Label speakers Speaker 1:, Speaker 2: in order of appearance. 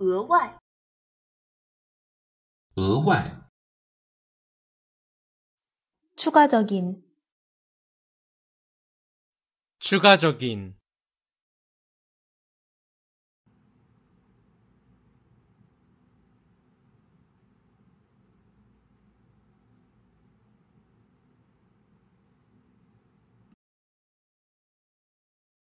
Speaker 1: 额外，额外추가적인 추가적인